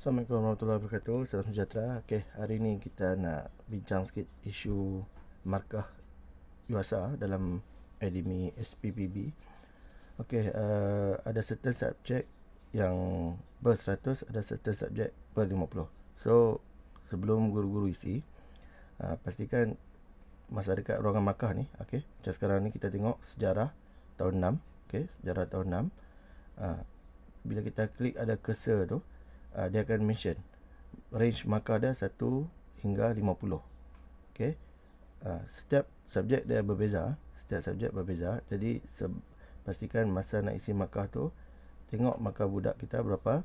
Assalamualaikum warahmatullahi wabarakatuh Salam sejahtera Okay, hari ni kita nak bincang sikit isu markah UASA dalam edemy SPBB Okay, uh, eh, ada certain subjek yang ber 100 Ada certain subjek ber 50 So, sebelum guru-guru isi uh, Pastikan masa dekat ruangan markah ni Okay, macam sekarang ni kita tengok sejarah tahun 6 Okay, sejarah tahun 6 uh, eh, Bila kita klik ada cursor tu uh, dia akan mention range markah dia 1 hingga 50 okey uh, setiap subjek dia berbeza setiap subjek berbeza jadi pastikan masa nak isi markah tu tengok markah budak kita berapa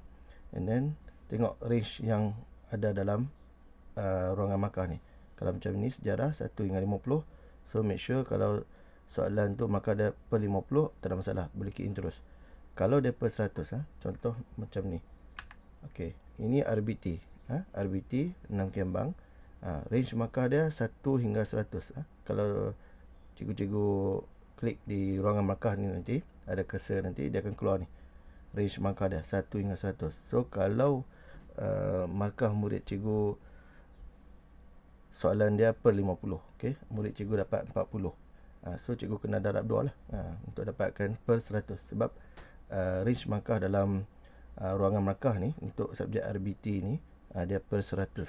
and then tengok range yang ada dalam uh, ruangan markah ni kalau macam ni sejarah 1 hingga 50 so make sure kalau soalan tu maka ada per 50 tak ada masalah boleh key in terus kalau dia per 100 ha, ah, contoh macam ni Okey, ini RBT. Ha? RBT 6 kembang. Ha, range markah dia 1 hingga 100. Ha? Kalau cikgu-cikgu klik di ruangan markah ni nanti, ada cursor nanti, dia akan keluar ni. Range markah dia 1 hingga 100. So, kalau uh, markah murid cikgu soalan dia per 50. Okey, murid cikgu dapat 40. Ha, so, cikgu kena darab dua lah ha, untuk dapatkan per 100. Sebab uh, range markah dalam uh, ruangan markah ni untuk subjek RBT ni uh, dia per 100.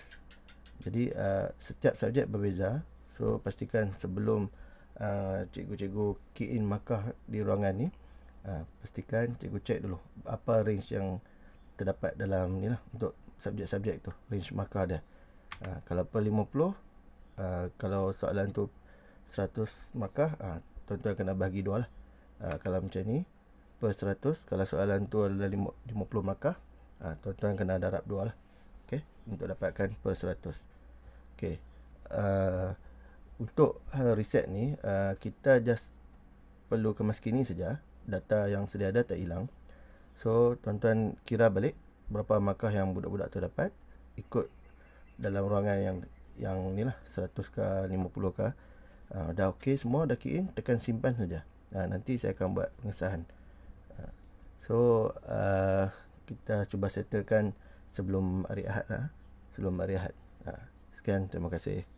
Jadi uh, setiap subjek berbeza. So pastikan sebelum uh, cikgu-cikgu key in markah di ruangan ni uh, pastikan cikgu check dulu apa range yang terdapat dalam ni lah untuk subjek-subjek tu range markah dia. Uh, kalau per 50 uh, kalau soalan tu 100 markah uh, tuan-tuan kena bagi dua lah. Uh, kalau macam ni per 100 kalau soalan tu adalah 50 markah ha, tuan-tuan kena darab 2 lah okay? untuk dapatkan per 100 okay. uh, untuk hal ah, reset ni uh, kita just perlu kemas kini saja data yang sedia ada tak hilang so tuan-tuan kira balik berapa markah yang budak-budak tu dapat ikut dalam ruangan yang yang ni lah 100 ke 50 ke uh, dah okey semua dah key in tekan simpan saja uh, nanti saya akan buat pengesahan So uh, kita cuba setelkan sebelum hari Ahad lah. Sebelum hari Ahad. Uh, sekian terima kasih.